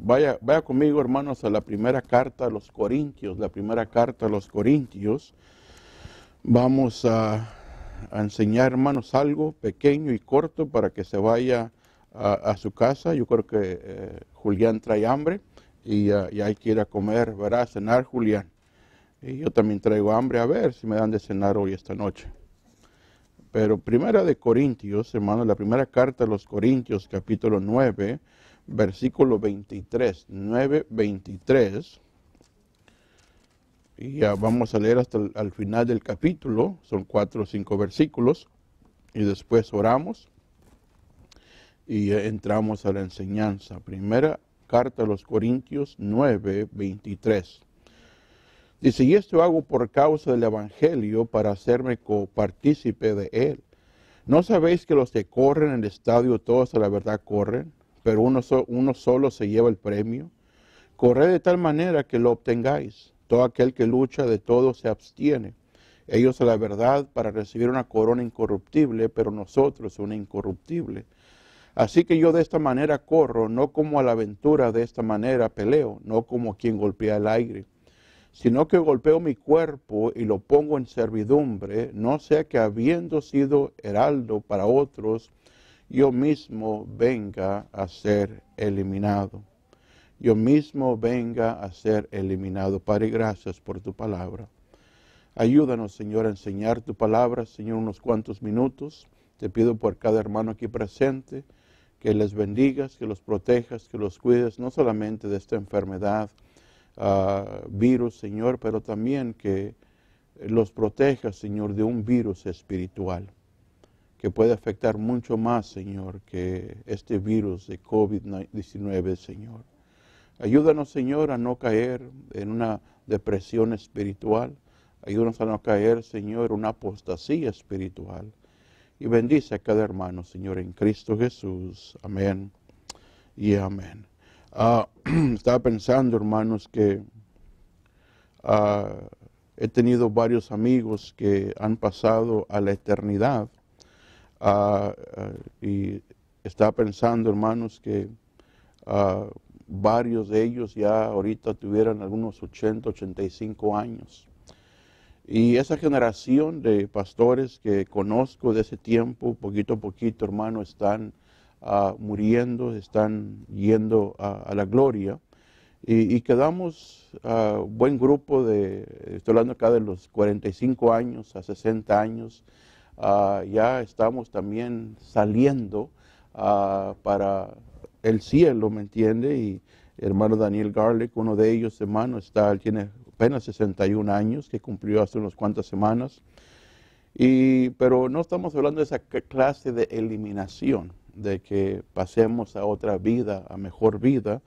Vaya, vaya conmigo, hermanos, a la primera carta a los Corintios. La primera carta a los Corintios. Vamos a, enseñar, hermanos, algo pequeño y corto para que se vaya a, su casa. Yo creo que eh, Julián trae hambre y, ahí y, hay que ir a comer, ¿verdad? A cenar, Julián. Y yo también traigo hambre, a ver si me dan de cenar hoy esta noche. Pero primera de Corintios, hermanos, la primera carta a los Corintios, capítulo 9, versículo 23, 9, 23. Y ya vamos a leer hasta el al final del capítulo, son cuatro o cinco versículos, y después oramos y entramos a la enseñanza. Primera carta a los Corintios 9, 23. Dice, y esto hago por causa del Evangelio para hacerme copartícipe de él. ¿No sabéis que los que corren en el estadio todos a la verdad corren? pero uno, solo se lleva el premio. Corred de tal manera que lo obtengáis. Todo aquel que lucha de todo se abstiene. Ellos a la verdad para recibir una corona incorruptible, pero nosotros una incorruptible. Así que yo de esta manera corro, no como a la aventura, de esta manera peleo, no como quien golpea el aire, sino que golpeo mi cuerpo y lo pongo en servidumbre, no sea que habiendo sido heraldo para otros, yo mismo venga a ser eliminado. Yo mismo venga a ser eliminado. Padre, gracias por tu palabra. Ayúdanos, Señor, a enseñar tu palabra, Señor, unos cuantos minutos. Te pido por cada hermano aquí presente que les bendigas, que los protejas, que los cuides, no solamente de esta enfermedad, ah, virus, Señor, pero también que los protejas, Señor, de un virus espiritual que puede afectar mucho más, Señor, que este virus de COVID-19, Señor. Ayúdanos, Señor, a no caer en una depresión espiritual. Ayúdanos a no caer, Señor, en una apostasía espiritual. Y bendice a cada hermano, Señor, en Cristo Jesús. Amén y amén. Ah, estaba pensando, hermanos, que ah, he tenido varios amigos que han pasado a la eternidad Ah, ah, y está pensando, hermanos, que ah, varios de ellos ya ahorita tuvieran algunos 80, 85 años. Y esa generación de pastores que conozco de ese tiempo, poquito a poquito, hermano, están muriendo, están yendo a, la gloria. Y, y quedamos buen grupo de, estoy hablando acá de los 45 años a 60 años, Ah, ya estamos también saliendo ah, para el cielo, ¿me entiende? Y hermano Daniel Garlic, uno de ellos, hermano, está, tiene apenas 61 años, que cumplió hace unas cuantas semanas. Y, pero no estamos hablando de esa clase de eliminación, de que pasemos a otra vida, a mejor vida.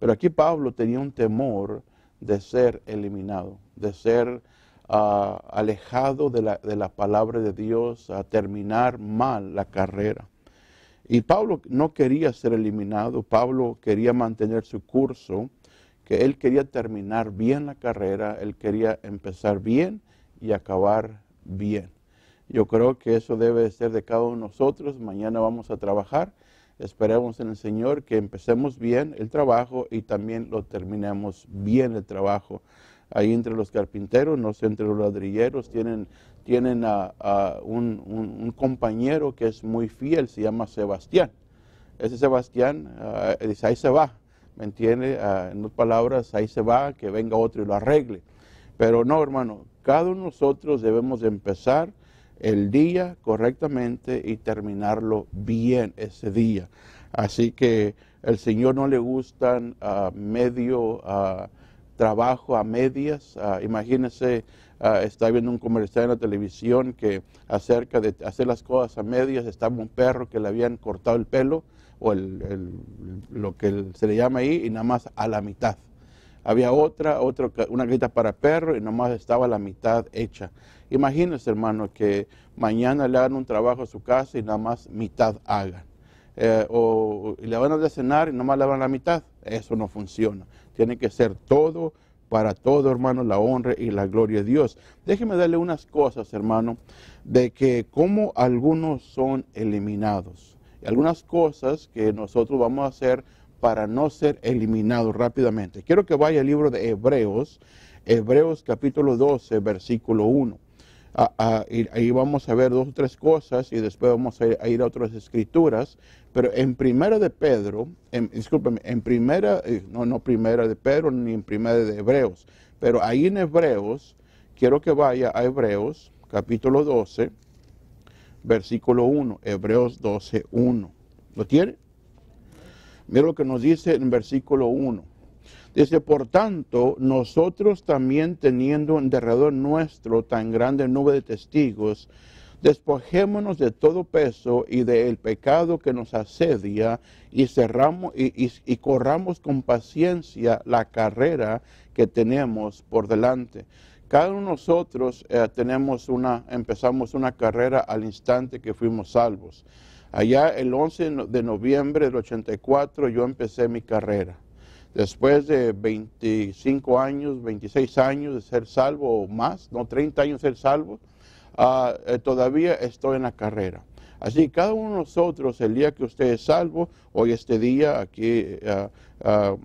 Pero aquí Pablo tenía un temor de ser eliminado, de ser alejado de la, de la, palabra de Dios, a terminar mal la carrera. Y Pablo no quería ser eliminado, Pablo quería mantener su curso, que él quería terminar bien la carrera, él quería empezar bien y acabar bien. Yo creo que eso debe ser de cada uno de nosotros. Mañana vamos a trabajar. Esperemos en el Señor que empecemos bien el trabajo y también lo terminemos bien el trabajo ahí entre los carpinteros, no sé, entre los ladrilleros, tienen, tienen a, un, compañero que es muy fiel, se llama Sebastián. Ese Sebastián ah, dice, ahí se va, ¿me entiende? Ah, en dos palabras, ahí se va, que venga otro y lo arregle. Pero no, hermano, cada uno de nosotros debemos empezar el día correctamente y terminarlo bien ese día. Así que el Señor no le gustan ah, medio trabajo a medias. Ah, imagínense, ah, está viendo un comercial en la televisión que acerca de hacer las cosas a medias, estaba un perro que le habían cortado el pelo o el, lo que se le llama ahí y nada más a la mitad. Había otra, otra una grita para perro y nada más estaba la mitad hecha. Imagínense, hermano, que mañana le hagan un trabajo a su casa y nada más mitad hagan. Eh, o le van a cenar y nada más le a la mitad. Eso no funciona. Tiene que ser todo para todo, hermano, la honra y la gloria de Dios. Déjeme darle unas cosas, hermano, de que cómo algunos son eliminados. Algunas cosas que nosotros vamos a hacer para no ser eliminados rápidamente. Quiero que vaya al libro de Hebreos, Hebreos capítulo 12, versículo 1 ahí vamos a ver dos o tres cosas y después vamos a ir a, otras escrituras, pero en primera de Pedro, en, en primera, eh, no, no primera de Pedro ni en primera de Hebreos, pero ahí en Hebreos, quiero que vaya a Hebreos capítulo 12, versículo 1, Hebreos 12, 1. ¿Lo tiene? Mira lo que nos dice en versículo 1. Dice, por tanto, nosotros también teniendo en derredor nuestro tan grande nube de testigos, despojémonos de todo peso y del pecado que nos asedia y, cerramos, y, corramos con paciencia la carrera que tenemos por delante. Cada uno de nosotros eh, tenemos empezamos una carrera al instante que fuimos salvos. Allá el 11 de noviembre del 84 yo empecé mi carrera después de 25 años, 26 años de ser salvo o más, no 30 años de ser salvo, ah, eh, todavía estoy en la carrera. Así que cada uno de nosotros, el día que usted es salvo, hoy este día aquí, ah, ah,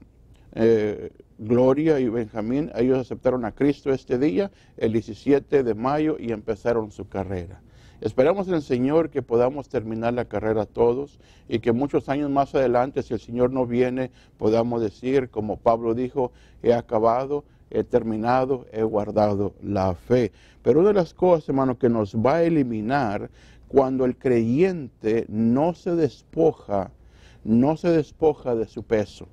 eh, Gloria y Benjamín, ellos aceptaron a Cristo este día, el 17 de mayo, y empezaron su carrera. Esperamos en el Señor que podamos terminar la carrera todos y que muchos años más adelante, si el Señor no viene, podamos decir, como Pablo dijo, he acabado, he terminado, he guardado la fe. Pero una de las cosas, hermano, que nos va a eliminar cuando el creyente no se despoja, no se despoja de su peso.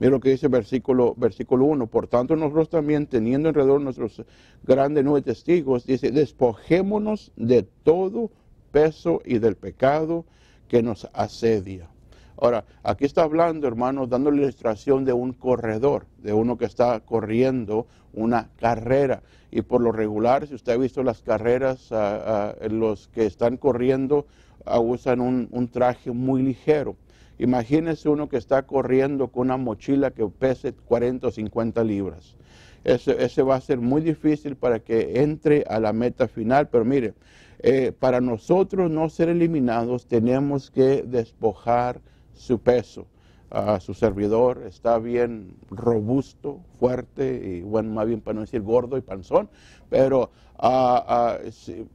Mira lo que dice versículo, versículo 1. Por tanto, nosotros también, teniendo alrededor nuestros grandes nueve testigos, dice, despojémonos de todo peso y del pecado que nos asedia. Ahora, aquí está hablando, hermanos, dando la ilustración de un corredor, de uno que está corriendo una carrera. Y por lo regular, si usted ha visto las carreras, ah, ah, los que están corriendo ah, usan un traje muy ligero Imagínese uno que está corriendo con una mochila que pese 40 o 50 libras. Ese, va a ser muy difícil para que entre a la meta final. Pero mire, eh, para nosotros no ser eliminados tenemos que despojar su peso. Ah, su servidor está bien robusto, fuerte y bueno, más bien para no decir gordo y panzón, pero, ah, ah,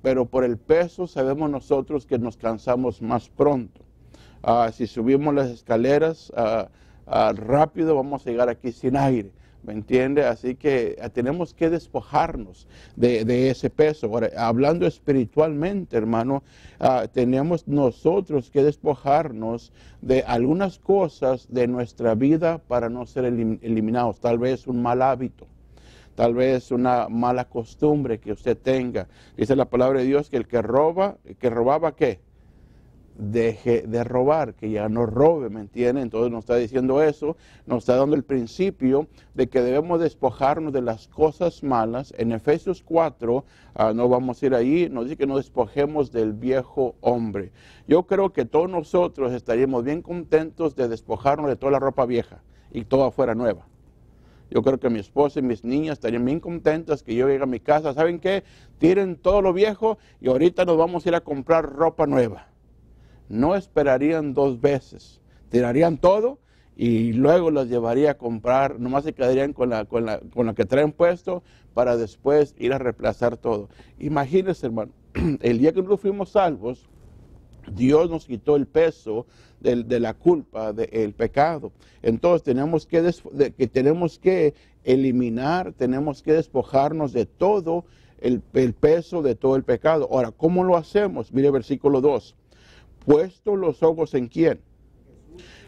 pero por el peso sabemos nosotros que nos cansamos más pronto. Ah, si subimos las escaleras ah, ah, rápido, vamos a llegar aquí sin aire. ¿Me entiende? Así que tenemos que despojarnos de, ese peso. hablando espiritualmente, hermano, tenemos nosotros que despojarnos de algunas cosas de nuestra vida para no ser eliminados. Tal vez un mal hábito, tal vez una mala costumbre que usted tenga. Dice la palabra de Dios que el que roba, que robaba, ¿qué? deje de robar, que ya no robe, ¿me entiende? Entonces nos está diciendo eso, nos está dando el principio de que debemos despojarnos de las cosas malas. En Efesios 4, ah, no vamos a ir ahí, nos dice que nos despojemos del viejo hombre. Yo creo que todos nosotros estaríamos bien contentos de despojarnos de toda la ropa vieja y toda fuera nueva. Yo creo que mi esposa y mis niñas estarían bien contentas que yo llegue a mi casa. ¿Saben qué? Tiren todo lo viejo y ahorita nos vamos a ir a comprar ropa nueva no esperarían dos veces, tirarían todo y luego los llevaría a comprar, nomás se quedarían con la, con la, con la que traen puesto para después ir a reemplazar todo. Imagínense, hermano, el día que nosotros fuimos salvos, Dios nos quitó el peso de, la culpa, del pecado. Entonces tenemos que, que tenemos que eliminar, tenemos que despojarnos de todo el, el peso, de todo el pecado. Ahora, ¿cómo lo hacemos? Mire versículo 2 puesto los ojos en quién?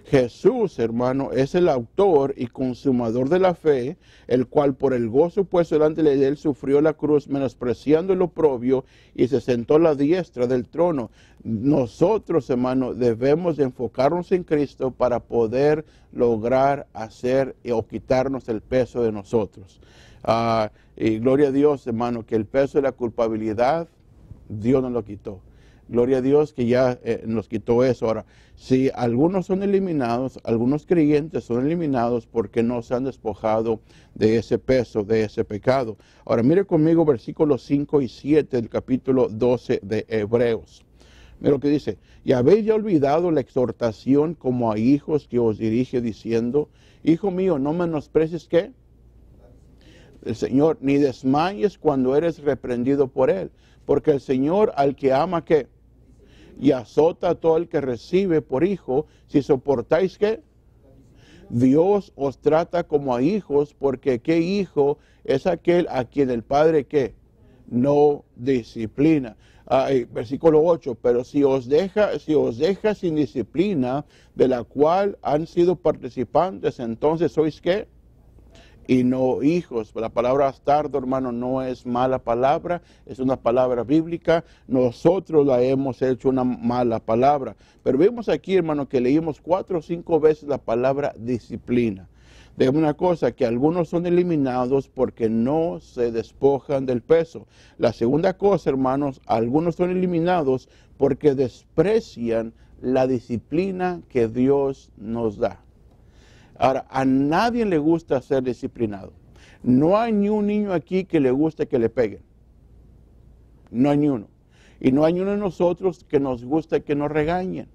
Jesús, hermano, es el autor y consumador de la fe, el cual por el gozo puesto delante de él sufrió la cruz, menospreciando el oprobio, y se sentó a la diestra del trono. Nosotros, hermano, debemos enfocarnos en Cristo para poder lograr hacer o quitarnos el peso de nosotros. Ah, y gloria a Dios, hermano, que el peso de la culpabilidad, Dios nos lo quitó. Gloria a Dios que ya eh, nos quitó eso. Ahora, si algunos son eliminados, algunos creyentes son eliminados porque no se han despojado de ese peso, de ese pecado. Ahora, mire conmigo versículos 5 y 7 del capítulo 12 de Hebreos. Mira lo que dice, y habéis ya olvidado la exhortación como a hijos que os dirige diciendo, hijo mío, no menosprecies qué? El Señor, ni desmayes cuando eres reprendido por él, porque el Señor al que ama que y azota a todo el que recibe por hijo, si soportáis que Dios os trata como a hijos, porque qué hijo es aquel a quien el Padre qué no disciplina. versículo 8, pero si os, deja, si os deja sin disciplina, de la cual han sido participantes, entonces sois qué? y no hijos. La palabra bastardo, hermano, no es mala palabra, es una palabra bíblica. Nosotros la hemos hecho una mala palabra. Pero vemos aquí, hermano, que leímos cuatro o cinco veces la palabra disciplina. De una cosa, que algunos son eliminados porque no se despojan del peso. La segunda cosa, hermanos, algunos son eliminados porque desprecian la disciplina que Dios nos da. Ahora, a nadie le gusta ser disciplinado. No hay ni un niño aquí que le guste que le peguen. No hay ni uno. Y no hay uno de nosotros que nos guste que nos regañen.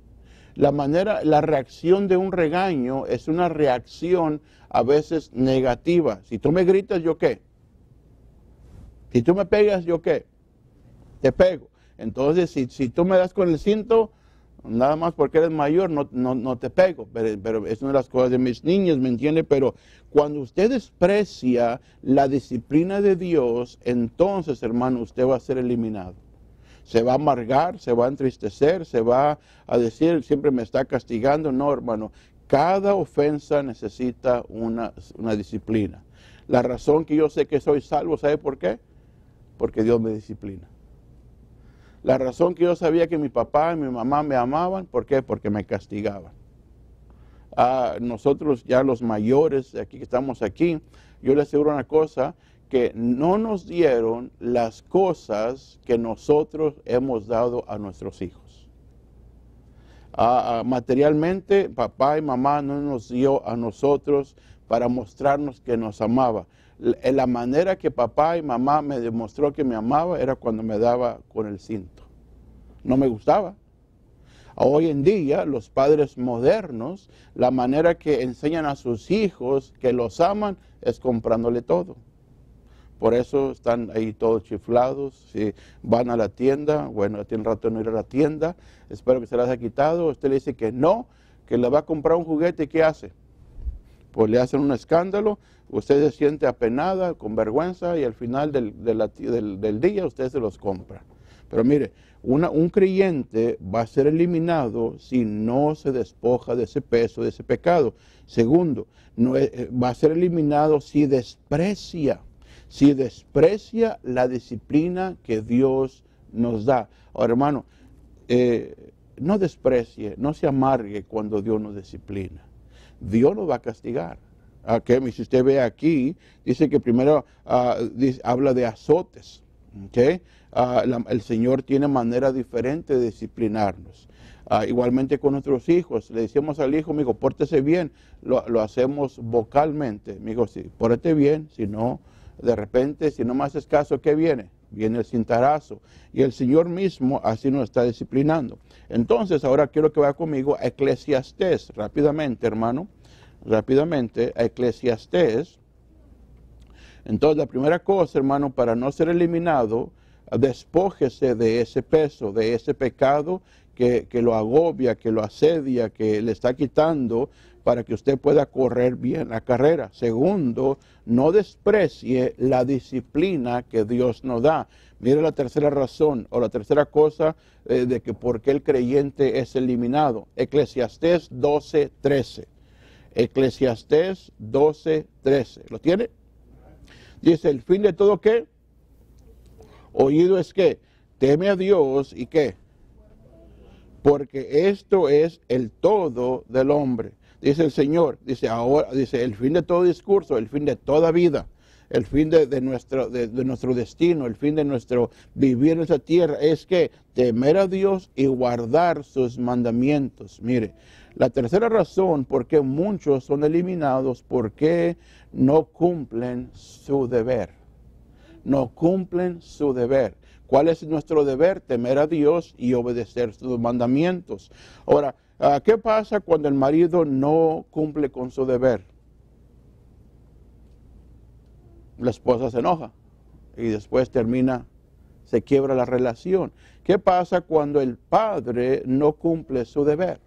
La manera, la reacción de un regaño es una reacción a veces negativa. Si tú me gritas, ¿yo qué? Si tú me pegas, ¿yo qué? Te pego. Entonces, si, si tú me das con el cinto, Nada más porque eres mayor, no, te pego. Pero, es una de las cosas de mis niños, ¿me entiende? Pero cuando usted desprecia la disciplina de Dios, entonces, hermano, usted va a ser eliminado. Se va a amargar, se va a entristecer, se va a decir, siempre me está castigando. No, hermano, cada ofensa necesita una disciplina. La razón que yo sé que soy salvo, ¿sabe por qué? Porque Dios me disciplina. La razón que yo sabía que mi papá y mi mamá me amaban, ¿por qué? Porque me castigaban. Ah, nosotros ya los mayores aquí que estamos aquí, yo les aseguro una cosa, que no nos dieron las cosas que nosotros hemos dado a nuestros hijos. Ah, ah, materialmente, papá y mamá no nos dio a nosotros para mostrarnos que nos amaba. Eh, la manera que papá y mamá me demostró que me amaba era cuando me daba con el cinto. No me gustaba. Hoy en día, los padres modernos, la manera que enseñan a sus hijos que los aman es comprándole todo. Por eso están ahí todos chiflados. Si van a la tienda, bueno, tiene rato no ir a la tienda, espero que se las haya quitado. Usted le dice que no, que le va a comprar un juguete, ¿qué hace? pues le hacen un escándalo, usted se siente apenada, con vergüenza y al final del, día usted se los compra. Pero mire, un creyente va a ser eliminado si no se despoja de ese peso, de ese pecado. Segundo, no, eh, va a ser eliminado si desprecia, si desprecia la disciplina que Dios nos da. Ahora, hermano, eh, no desprecie, no se amargue cuando Dios nos disciplina. Dios lo va a castigar. Okay, ah, si usted ve aquí, dice que primero ah, habla de azotes. Okay? Ah, el Señor tiene manera diferente de disciplinarnos. igualmente con nuestros hijos, le decimos al hijo, amigo, pórtese bien, lo, hacemos vocalmente. Amigo, sí, pórtese bien, si no, de repente, si no más escaso ¿qué viene? Viene el cintarazo. Y el Señor mismo así nos está disciplinando. Entonces, ahora quiero que vaya conmigo a Eclesiastés, rápidamente, hermano, rápidamente, a Eclesiastés. Entonces, la primera cosa, hermano, para no ser eliminado, despójese de ese peso, de ese pecado que, lo agobia, que lo asedia, que le está quitando para que usted pueda correr bien la carrera. Segundo, no desprecie la disciplina que Dios nos da. Mire la tercera razón o la tercera cosa eh, de que por qué el creyente es eliminado. Eclesiastés 12, 13. Eclesiastés 12, 13. ¿Lo tiene? Dice, el fin de todo qué? Oído es que teme a Dios y qué? porque esto es el todo del hombre. Dice el Señor, dice ahora, dice el fin de todo discurso, el fin de toda vida, el fin de, nuestro, nuestro destino, el fin de nuestro vivir en esa tierra, es que temer a Dios y guardar sus mandamientos. Mire, la tercera razón por qué muchos son eliminados, porque no cumplen su deber. No cumplen su deber. ¿Cuál es nuestro deber? Temer a Dios y obedecer sus mandamientos. Ahora, ah, ¿qué pasa cuando el marido no cumple con su deber? La esposa se enoja y después termina, se quiebra la relación. ¿Qué pasa cuando el padre no cumple su deber?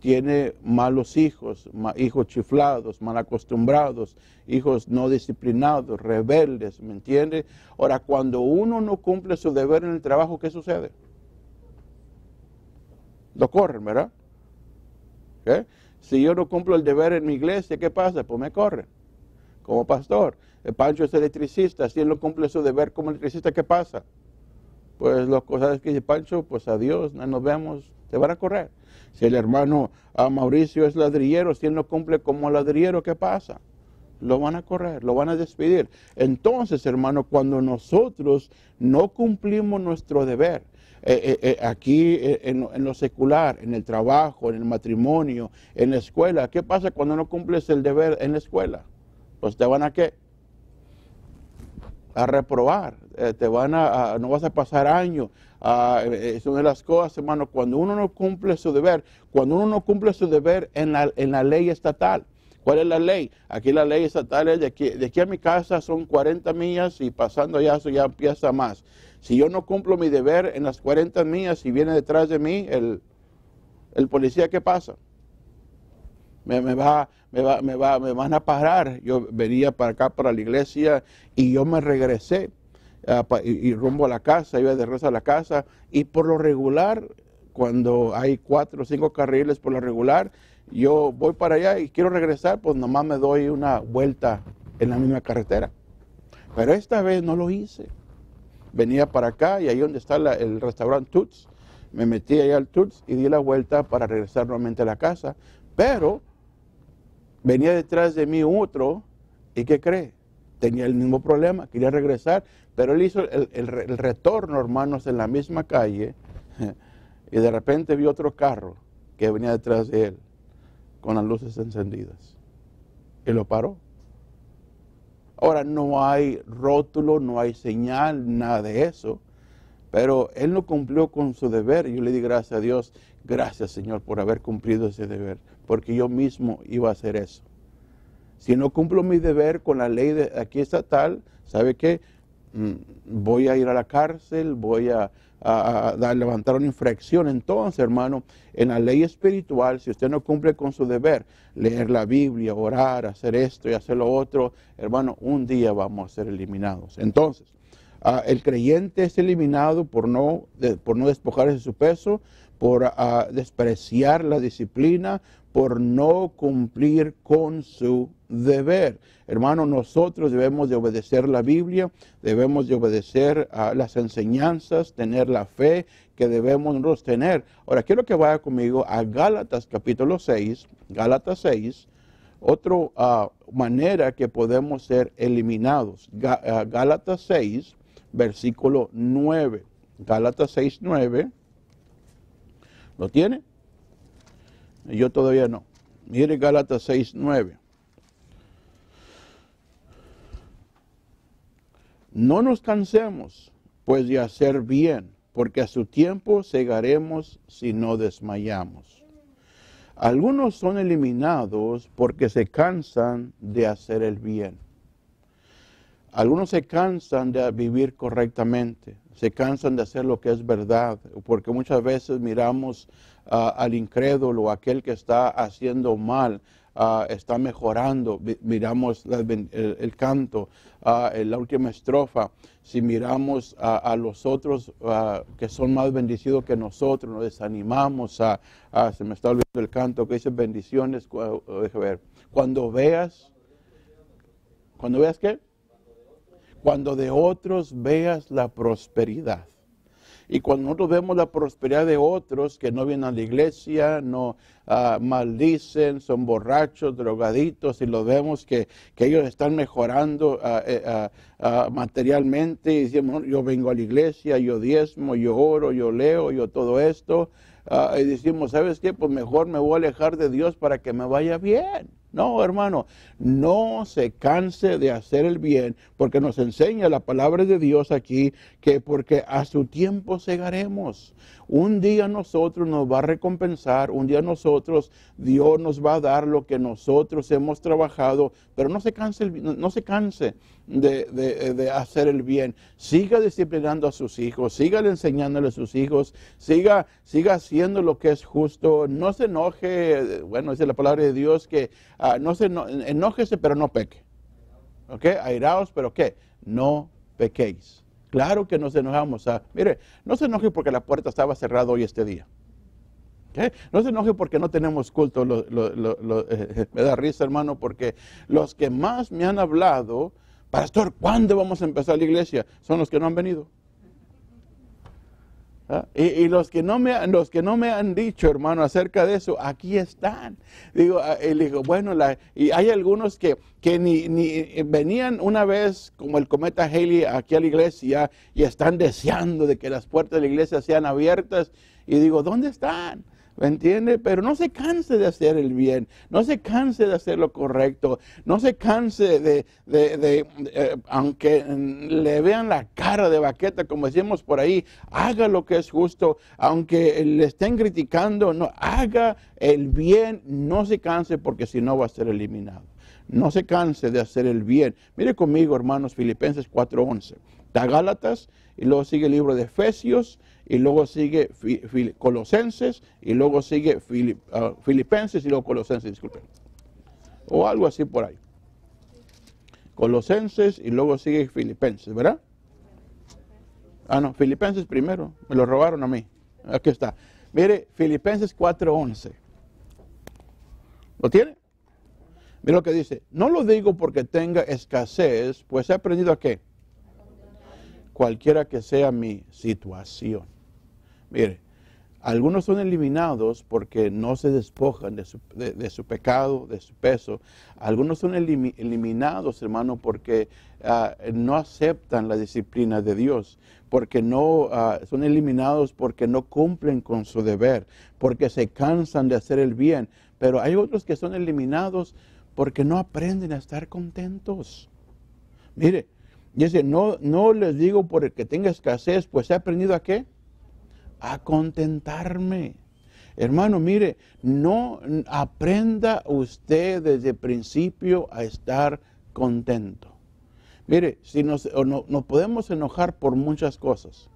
tiene malos hijos, hijos chiflados, mal acostumbrados, hijos no disciplinados, rebeldes, ¿me entiendes? Ahora, cuando uno no cumple su deber en el trabajo, ¿qué sucede? Lo corren, ¿verdad? Si yo no cumplo el deber en mi iglesia, ¿qué pasa? Pues me corren como pastor. El Pancho es electricista, si él no cumple su deber como electricista, ¿qué pasa? Pues lo pasa es que dice Pancho, pues adiós, nos vemos, te van a correr. Si el hermano a Mauricio es ladrillero, si él no cumple como ladrillero, ¿qué pasa? Lo van a correr, lo van a despedir. Entonces, hermano, cuando nosotros no cumplimos nuestro deber, eh, eh, eh, aquí en, lo secular, en el trabajo, en el matrimonio, en la escuela, ¿qué pasa cuando no cumples el deber en la escuela? Pues te van a qué? A reprobar, te van a, no vas a pasar años, Ah, es eh, eh, una de las cosas, hermano, cuando uno no cumple su deber, cuando uno no cumple su deber en la, en la ley estatal. ¿Cuál es la ley? Aquí la ley estatal es de aquí, de aquí a mi casa son 40 millas y pasando allá eso ya empieza más. Si yo no cumplo mi deber en las 40 millas y viene detrás de mí el, el policía, ¿qué pasa? Me, me, va, me, va, me, va, me van a parar. Yo venía para acá, para la iglesia, y yo me regresé. Ah, y, rumbo a la casa, iba de regreso a la casa. Y por lo regular, cuando hay cuatro o cinco carriles por lo regular, yo voy para allá y quiero regresar, pues nomás me doy una vuelta en la misma carretera. Pero esta vez no lo hice. Venía para acá y ahí donde está el restaurante Tuts me metí ahí al Tuts y di la vuelta para regresar nuevamente a la casa. Pero venía detrás de mí otro y ¿qué cree? Tenía el mismo problema, quería regresar, pero él hizo el, retorno, hermanos, en la misma calle y de repente vio otro carro que venía detrás de él con las luces encendidas y lo paró. Ahora no hay rótulo, no hay señal, nada de eso, pero él no cumplió con su deber. Yo le di gracias a Dios, gracias Señor por haber cumplido ese deber, porque yo mismo iba a hacer eso. Si no cumplo mi deber con la ley de aquí estatal, ¿sabe qué? Mm, voy a ir a la cárcel, voy a, levantar una infracción. Entonces, hermano, en la ley espiritual, si usted no cumple con su deber, leer la Biblia, orar, hacer esto y hacer lo otro, hermano, un día vamos a ser eliminados. Entonces, ah, el creyente es eliminado por no, por no despojarse de su peso, por ah, despreciar la disciplina, por no cumplir con su deber. hermano nosotros debemos de obedecer la Biblia, debemos de obedecer a las enseñanzas, tener la fe que debemos tener. Ahora, quiero que vaya conmigo a Gálatas capítulo 6, Gálatas 6, otra ah, manera que podemos ser eliminados. Ah, Gálatas 6, versículo 9. Gálatas 6, 9. ¿Lo tiene? Yo todavía no. Mire Gálatas 6, 9. No nos cansemos, pues, de hacer bien, porque a su tiempo cegaremos si no desmayamos. Algunos son eliminados porque se cansan de hacer el bien. Algunos se cansan de vivir correctamente, se cansan de hacer lo que es verdad, porque muchas veces miramos ah, al incrédulo, aquel que está haciendo mal, Ah, está mejorando. Miramos el, canto, ah, la última estrofa. Si miramos a, los otros ah, que son más bendecidos que nosotros, nos desanimamos a, se me está olvidando el canto que dice bendiciones, oh, ver, cuando veas, cuando veas qué? Cuando de otros veas la prosperidad y cuando nosotros vemos la prosperidad de otros que no vienen a la iglesia, no ah, maldicen, son borrachos, drogaditos, y lo vemos que, ellos están mejorando ah, eh, ah, materialmente, y decimos, yo vengo a la iglesia, yo diezmo, yo oro, yo leo, yo todo esto, y decimos, ¿sabes qué? Pues mejor me voy a alejar de Dios para que me vaya bien. No, hermano, no se canse de hacer el bien, porque nos enseña la palabra de Dios aquí que porque a su tiempo cegaremos Un día nosotros nos va a recompensar, un día nosotros Dios nos va a dar lo que nosotros hemos trabajado, pero no se canse, no se canse de, hacer el bien. Siga disciplinando a sus hijos, siga enseñándole a sus hijos, siga, siga haciendo lo que es justo, no se enoje, bueno, dice la palabra de Dios que ah, no se pero no peque. ¿Ok? Airaos, pero ¿qué? No pequéis. Claro que nos enojamos. mire, no se enoje porque la puerta estaba cerrada hoy este día. ¿Qué? No se enoje porque no tenemos culto. me da risa, hermano, porque los que más me han hablado, pastor, ¿cuándo vamos a empezar la iglesia? Son los que no han venido. ¿Ah? Y, los, que no me, los que no me han dicho, hermano, acerca de eso, aquí están. Digo, él ah, eh, bueno, y hay algunos que, ni, ni, eh, venían una vez como el cometa Haley aquí a la iglesia y están deseando de que las puertas de la iglesia sean abiertas. Y digo, ¿dónde están? ¿Me entiende? Pero no se canse de hacer el bien, no se canse de hacer lo correcto, no se canse de, eh, aunque mm, le vean la cara de baqueta, como decimos por ahí, haga lo que es justo, aunque le estén criticando, no, haga el bien, no se canse porque si no va a ser eliminado. No se canse de hacer el bien. Mire conmigo, hermanos, Filipenses 4.11. Da Gálatas y luego sigue el libro de Efesios y luego sigue Colosenses, y luego sigue ah, Filipenses, y luego Colosenses, disculpen. O algo así por ahí. Colosenses, y luego sigue Filipenses, ¿verdad? Ah, no, Filipenses primero, me lo robaron a mí. Aquí está. Mire, Filipenses 4.11. ¿Lo tiene? Mire lo que dice. No lo digo porque tenga escasez, pues he aprendido a qué. Cualquiera que sea mi situación. Mire, algunos son eliminados porque no se despojan de su, pecado, de su peso. Algunos son eliminados, hermano, porque ah, no aceptan la disciplina de Dios, porque no ah, son eliminados porque no cumplen con su deber, porque se cansan de hacer el bien. Pero hay otros que son eliminados porque no aprenden a estar contentos. Mire, dice, no, no les digo por el que tenga escasez, pues ha aprendido a qué? a contentarme. Hermano, mire, no aprenda usted desde principio a estar contento. Mire, si nos, no, podemos enojar por muchas cosas,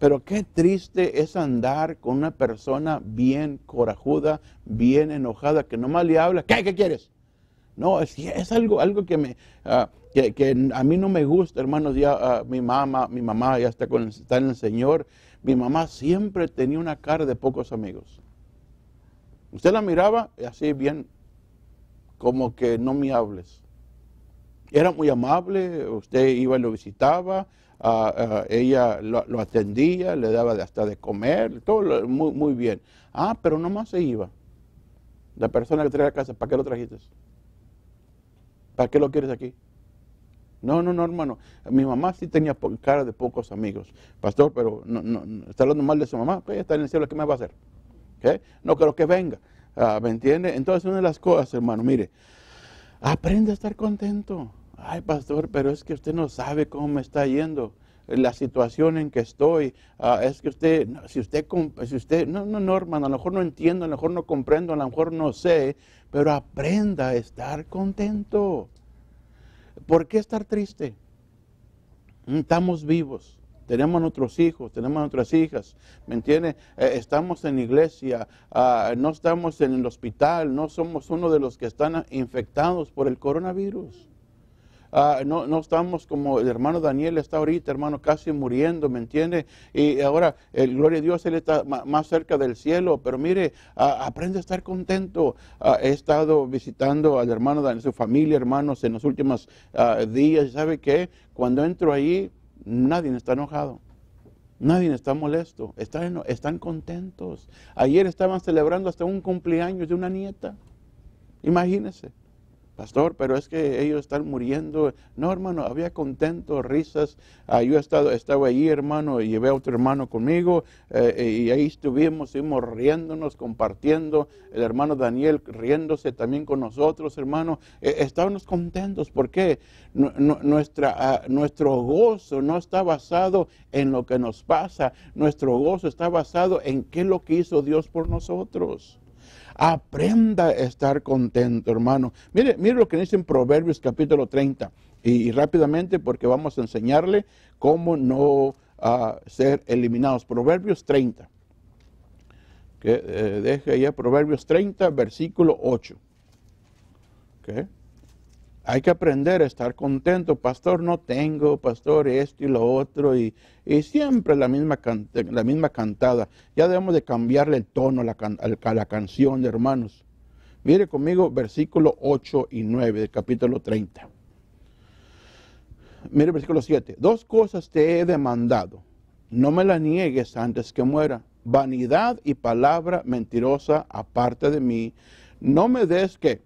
pero qué triste es andar con una persona bien corajuda, bien enojada, que nomás le habla, ¿qué, quieres? No, es, es algo, algo que, me, ah, que, a mí no me gusta, hermanos. Ya ah, mi mamá, mi mamá ya está, con está en el Señor mi mamá siempre tenía una cara de pocos amigos. Usted la miraba así bien, como que no me hables. Era muy amable, usted iba y lo visitaba, ah, ah, ella lo, atendía, le daba hasta de comer, todo muy, bien. Ah, pero nomás se iba. La persona que trae a casa, ¿para qué lo trajiste? ¿Para qué lo quieres aquí? No, no, no, hermano. Mi mamá sí tenía cara de pocos amigos. Pastor, pero no, no, está hablando mal de su mamá. Pues está en el cielo, ¿qué me va a hacer? No creo que venga. Ah, ¿Me entiende? Entonces, una de las cosas, hermano, mire, aprende a estar contento. Ay, pastor, pero es que usted no sabe cómo me está yendo eh, la situación en que estoy, ah, es que usted, si usted, si usted, no, no, no, hermano, a lo mejor no entiendo, a lo mejor no comprendo, a lo mejor no sé, pero aprenda a estar contento. ¿Por qué estar triste? Mm, estamos vivos, tenemos nuestros hijos, tenemos nuestras hijas, ¿me entiende? Eh, estamos en iglesia, ah, no estamos en el hospital, no somos uno de los que están infectados por el coronavirus. Ah, no, no, estamos como el hermano Daniel está ahorita, hermano, casi muriendo, ¿me entiende? Y ahora, el eh, gloria a Dios, él está más cerca del cielo, pero mire, ah, aprende a estar contento. Ah, he estado visitando al hermano Daniel, su familia, hermanos, en los últimos días, ¿sabe que Cuando entro ahí, nadie está enojado. Nadie está molesto, están, están contentos. Ayer estaban celebrando hasta un cumpleaños de una nieta. Imagínense. Pastor, pero es que ellos están muriendo. No, hermano, había contentos, risas. Ah, yo he estado, estaba ahí, hermano, y llevé a otro hermano conmigo, eh, y ahí estuvimos, estuvimos riéndonos, compartiendo. El hermano Daniel riéndose también con nosotros, hermano. Eh, estábamos contentos, porque qué? Ah, nuestro gozo no está basado en lo que nos pasa, nuestro gozo está basado en qué es lo que hizo Dios por nosotros. Aprenda a estar contento, hermano. Mire, mire lo que dice en Proverbios capítulo 30. Y, rápidamente, porque vamos a enseñarle cómo no ah, ser eliminados. Proverbios 30. Que, eh, deje allá Proverbios 30, versículo 8. Hay que aprender a estar contento. Pastor, no tengo, pastor, esto y lo otro. Y, siempre la misma, la misma cantada. Ya debemos de cambiarle el tono a la, a la canción, hermanos. Mire conmigo versículo 8 y 9 del capítulo 30. Mire versículo 7. Dos cosas te he demandado. No me las niegues antes que muera. Vanidad y palabra mentirosa aparte de mí. No me des que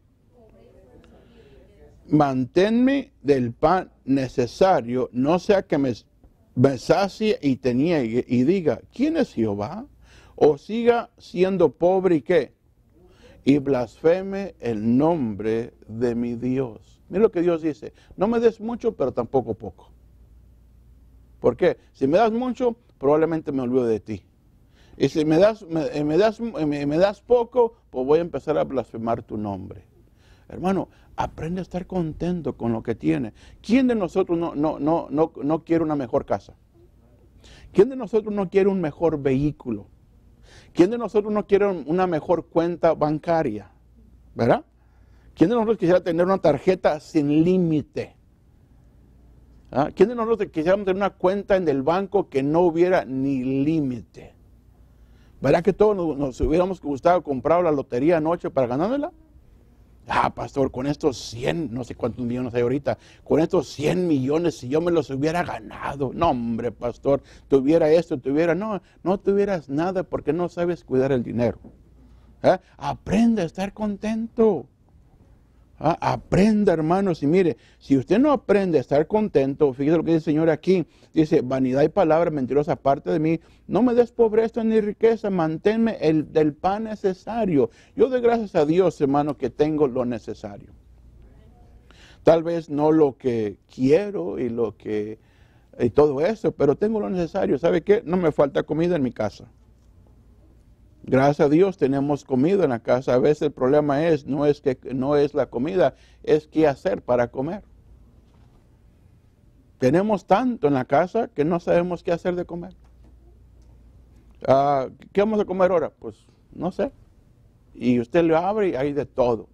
manténme del pan necesario, no sea que me, sacie y te niegue y diga, ¿quién es Jehová? O siga siendo pobre y qué? Y blasfeme el nombre de mi Dios. Mira lo que Dios dice, no me des mucho, pero tampoco poco. ¿Por qué? Si me das mucho, probablemente me olvido de ti. Y si me das, me, eh, das, eh, me das poco, pues voy a empezar a blasfemar tu nombre. Hermano, aprende a estar contento con lo que tiene. ¿Quién de nosotros no, no, no, no, quiere una mejor casa? ¿Quién de nosotros no quiere un mejor vehículo? ¿Quién de nosotros no quiere una mejor cuenta bancaria? ¿Verdad? ¿Quién de nosotros quisiera tener una tarjeta sin límite? ¿Ah? ¿Quién de nosotros quisiera tener una cuenta en el banco que no hubiera ni límite? ¿Verdad que todos nos, hubiéramos gustado comprar la lotería anoche para ganármela? Ah, pastor, con estos 100, no sé cuántos millones hay ahorita, con estos 100 millones, si yo me los hubiera ganado, no, hombre, pastor, tuviera esto, tuviera, no, no tuvieras nada porque no sabes cuidar el dinero. ¿Eh? Aprende a estar contento. Ah, aprenda, hermanos, y mire, si usted no aprende a estar contento, fíjese lo que dice el Señor aquí, dice, vanidad y palabra mentirosa, aparte de mí, no me des pobreza ni riqueza, manténme el, del pan necesario. Yo de gracias a Dios, hermano, que tengo lo necesario. Tal vez no lo que quiero y lo que, y todo eso, pero tengo lo necesario. ¿Sabe qué? No me falta comida en mi casa. Gracias a Dios tenemos comida en la casa. A veces el problema es, no es que no es la comida, es qué hacer para comer. Tenemos tanto en la casa que no sabemos qué hacer de comer. Ah, ¿Qué vamos a comer ahora? Pues no sé. Y usted lo abre y hay de todo.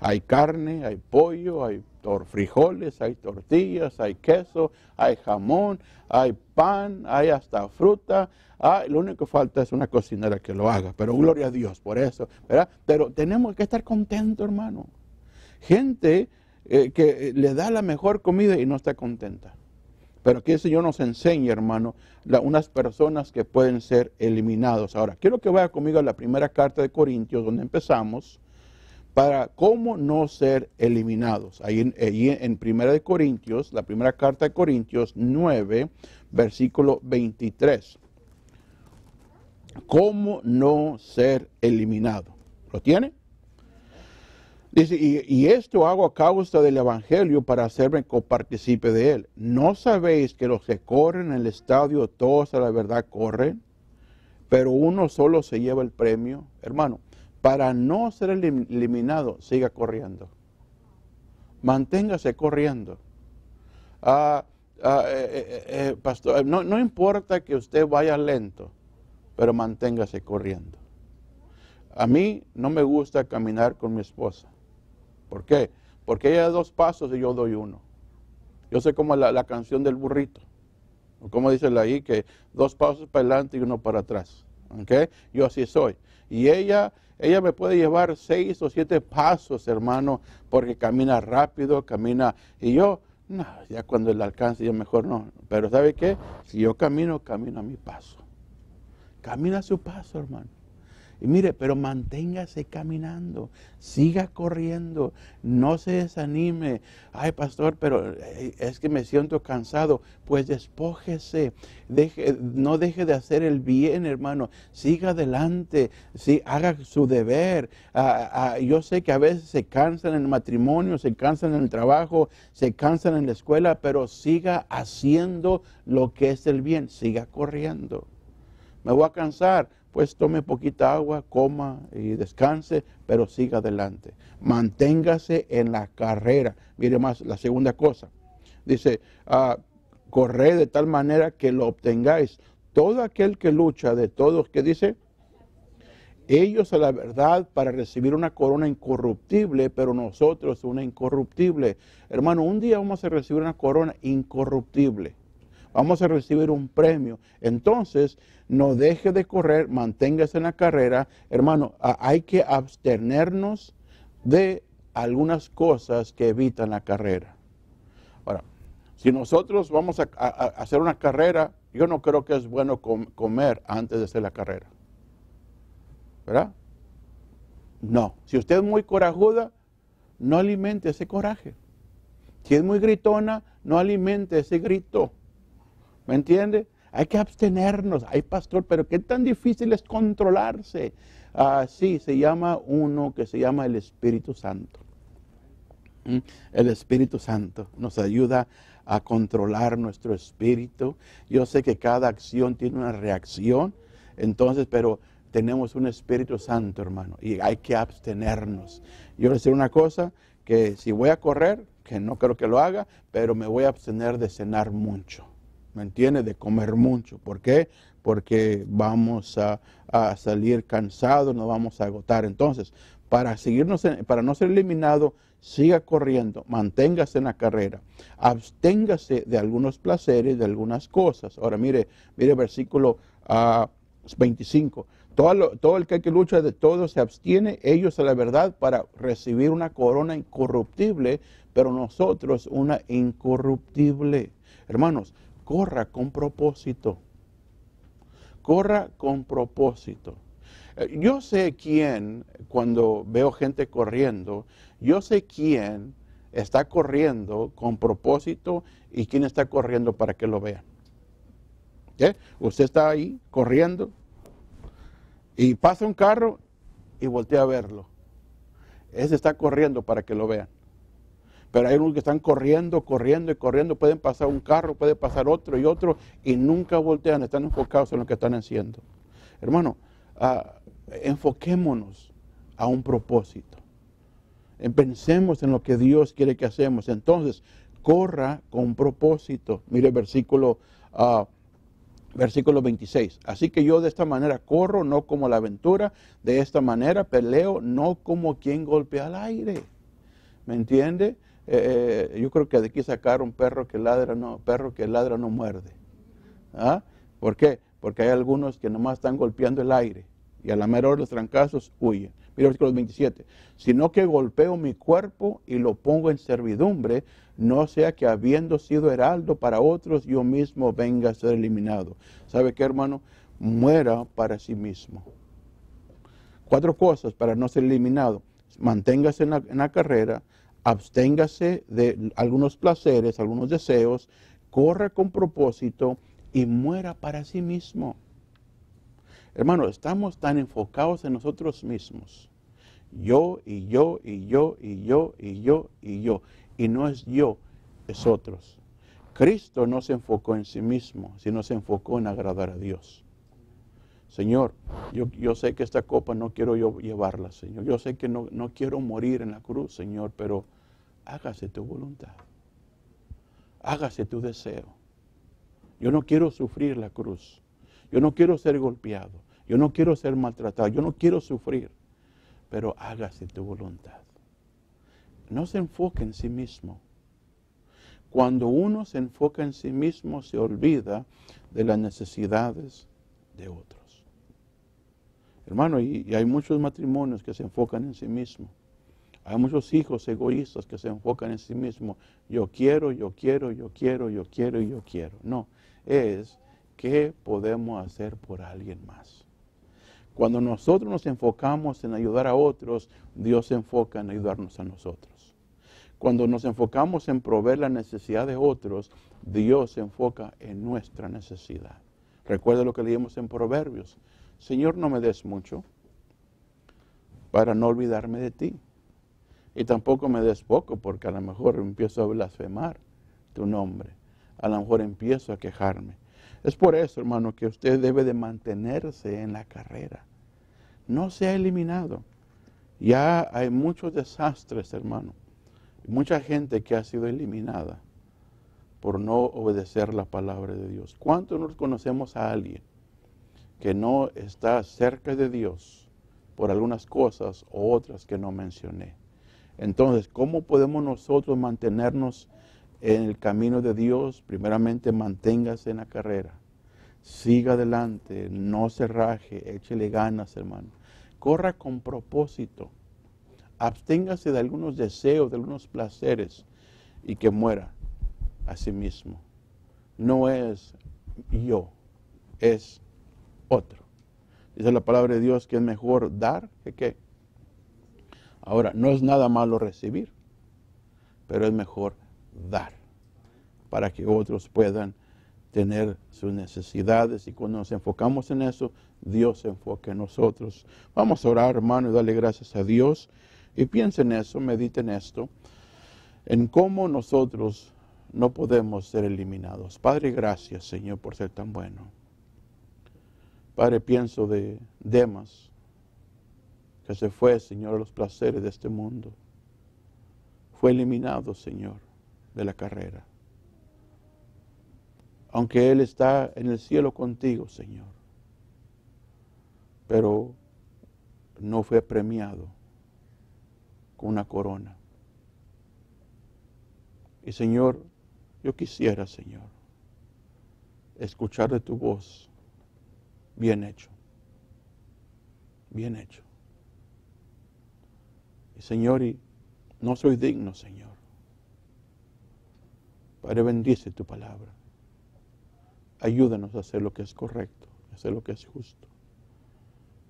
Hay carne, hay pollo, hay frijoles, hay tortillas, hay queso, hay jamón, hay pan, hay hasta fruta. Ah, lo único que falta es una cocinera que lo haga, pero gloria a Dios por eso, ¿verdad? Pero tenemos que estar contentos, hermano. Gente eh, que eh, le da la mejor comida y no está contenta. Pero que el Señor nos enseña, hermano, unas personas que pueden ser eliminados. Ahora, quiero que vaya conmigo a la primera carta de Corintios, donde empezamos, para cómo no ser eliminados. Ahí en, en Primera de Corintios, la primera carta de Corintios 9, versículo 23. ¿Cómo no ser eliminado? ¿Lo tiene? Dice, y, esto hago a causa del Evangelio para hacerme copartícipe de él. ¿No sabéis que los que corren en el estadio todos a la verdad corren? Pero uno solo se lleva el premio. Hermano, para no ser eliminado, siga corriendo. Manténgase corriendo. Ah, Ah, eh, eh, eh, pastor, no, importa que usted vaya lento, pero manténgase corriendo. A mí no me gusta caminar con mi esposa. ¿Por qué? Porque ella da dos pasos y yo doy uno. Yo sé como la, canción del burrito. como dice la que dos pasos para adelante y uno para atrás. Yo así soy. Y ella, ella me puede llevar seis o siete pasos, hermano, porque camina rápido, camina. Y yo, no, ya cuando el alcance, ya mejor no. Pero ¿sabe qué? Si yo camino, camino a mi paso. Camina a su paso, hermano. Y mire, pero manténgase caminando, siga corriendo, no se desanime. Ay, pastor, pero eh, es que me siento cansado. Pues despójese, no deje de hacer el bien, hermano. Siga adelante, haga su deber. Ah, ah, ah, yo sé que a veces se cansan en el matrimonio, se cansan en el trabajo, se cansan en la escuela, pero siga haciendo lo que es el bien, siga corriendo. Me voy a cansar, pues tome poquita agua, coma y descanse, pero siga adelante. Manténgase en la carrera. Mire más, la segunda cosa. Dice, ah, corre de tal manera que lo obtengáis. Todo aquel que lucha, de todos que dice, ellos a la verdad para recibir una corona incorruptible, pero nosotros una incorruptible. Hermano, un día vamos a recibir una corona incorruptible vamos a recibir un premio. Entonces, no deje de correr, manténgase en la carrera. Hermano, hay que abstenernos de algunas cosas que evitan la carrera. Ahora, si nosotros vamos a, hacer una carrera, yo no creo que es bueno comer antes de hacer la carrera. ¿Verdad? No. Si usted es muy corajuda, no alimente ese coraje. Si es muy gritona, no alimente ese grito. ¿Me entiende? Hay que abstenernos. hay pastor, pero qué tan difícil es controlarse. Así ah, se llama uno que se llama el Espíritu Santo. Mm, el Espíritu Santo nos ayuda a controlar nuestro espíritu. Yo sé que cada acción tiene una reacción, entonces, pero tenemos un Espíritu Santo, hermano, y hay que abstenernos. Yo les decir una cosa, que si voy a correr, que no creo que lo haga, pero me voy a abstener de cenar mucho. Entiende De comer mucho. ¿Por qué? Porque vamos a, salir cansados, No vamos a agotar. Entonces, para, seguirnos para no ser eliminado, siga corriendo, manténgase en la carrera, absténgase de algunos placeres, de algunas cosas. Ahora mire, mire versículo 25. Ah, todo, todo, el que, que lucha de todo se abstiene ellos a la verdad para recibir una corona incorruptible, pero nosotros una incorruptible. Hermanos, corra con propósito. Corra con propósito. Eh, yo sé quién, cuando veo gente corriendo, yo sé quién está corriendo con propósito y quién está corriendo para que lo vean. Usted está ahí corriendo y pasa un carro y voltea a verlo. Ese está corriendo para que lo vean. Pero hay unos que están corriendo, corriendo y corriendo, pueden pasar un carro, puede pasar otro y otro, y nunca voltean, están enfocados en lo que están haciendo. Hermano, ah, enfoquémonos a un propósito. Pensemos en lo que Dios quiere que hacemos. Entonces, corra con propósito. Mire versículo, ah, versículo 26. Así que yo de esta manera corro, no como la aventura, de esta manera peleo, no como quien golpea al aire. ¿Me entiende? Eh, eh, yo creo que de aquí un perro que ladra no, perro que ladra no muerde. ¿Ah? ¿Por qué? Porque hay algunos que nomás están golpeando el aire y a la menor los trancazos huyen. Mira el versículo 27. Sino que golpeo mi cuerpo y lo pongo en servidumbre, no sea que habiendo sido heraldo para otros, yo mismo venga a ser eliminado. ¿Sabe qué, hermano? Muera para sí mismo. Cuatro cosas para no ser eliminado. Manténgase en la carrera, absténgase de algunos placeres, algunos deseos, corra con propósito y muera para sí mismo. Hermano, estamos tan enfocados en nosotros mismos. Yo y yo y yo y yo y yo y yo. Y no es yo, es otros. Cristo no se enfocó en sí mismo, sino se enfocó en agradar a Dios. Señor, yo, sé que esta copa no quiero yo llevarla, Señor. Yo sé que no, no quiero morir en la cruz, Señor, pero hágase tu voluntad. Hágase tu deseo. Yo no quiero sufrir la cruz. Yo no quiero ser golpeado. Yo no quiero ser maltratado. Yo no quiero sufrir. Pero hágase tu voluntad. No se enfoque en sí mismo. Cuando uno se enfoca en sí mismo, se olvida de las necesidades de otro. Hermano, y, hay muchos matrimonios que se enfocan en sí mismos. Hay muchos hijos egoístas que se enfocan en sí mismos. Yo quiero, yo quiero, yo quiero, yo quiero y yo quiero. No, es qué podemos hacer por alguien más. Cuando nosotros nos enfocamos en ayudar a otros, Dios se enfoca en ayudarnos a nosotros. Cuando nos enfocamos en proveer la necesidad de otros, Dios se enfoca en nuestra necesidad. Recuerda lo que leímos en Proverbios. Señor, no me des mucho para no olvidarme de ti. Y tampoco me des poco porque a lo mejor empiezo a blasfemar tu nombre. A lo mejor empiezo a quejarme. Es por eso, hermano, que usted debe de mantenerse en la carrera. No se ha eliminado. Ya hay muchos desastres, hermano. Mucha gente que ha sido eliminada por no obedecer la palabra de Dios. ¿Cuánto nos conocemos a alguien que no está cerca de Dios por algunas cosas o otras que no mencioné. Entonces, ¿cómo podemos nosotros mantenernos en el camino de Dios? Primeramente, manténgase en la carrera. Siga adelante, no se raje, échele ganas, hermano. Corra con propósito. Absténgase de algunos deseos, de algunos placeres y que muera a sí mismo. No es yo, es otro. Dice la palabra de Dios que es mejor dar que qué. Ahora, no es nada malo recibir, pero es mejor dar para que otros puedan tener sus necesidades y cuando nos enfocamos en eso, Dios se enfoque en nosotros. Vamos a orar, hermano, y darle gracias a Dios y piensen en eso, mediten esto, en cómo nosotros no podemos ser eliminados. Padre, gracias, Señor, por ser tan bueno. Padre, pienso de Demas, que se fue, Señor, a los placeres de este mundo. Fue eliminado, Señor, de la carrera. Aunque Él está en el cielo contigo, Señor. Pero no fue premiado con una corona. Y Señor, yo quisiera, Señor, escuchar de tu voz Bien hecho. Bien hecho. Y Señor, y no soy digno, Señor. Padre, bendice tu palabra. Ayúdanos a hacer lo que es correcto, a hacer lo que es justo.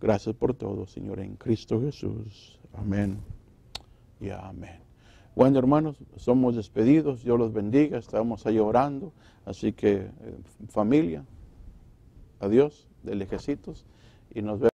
Gracias por todo, Señor, en Cristo Jesús. Amén y amén. Bueno, hermanos, somos despedidos. Dios los bendiga. Estamos ahí orando. Así que, eh, familia, adiós del Ejército y nos vemos.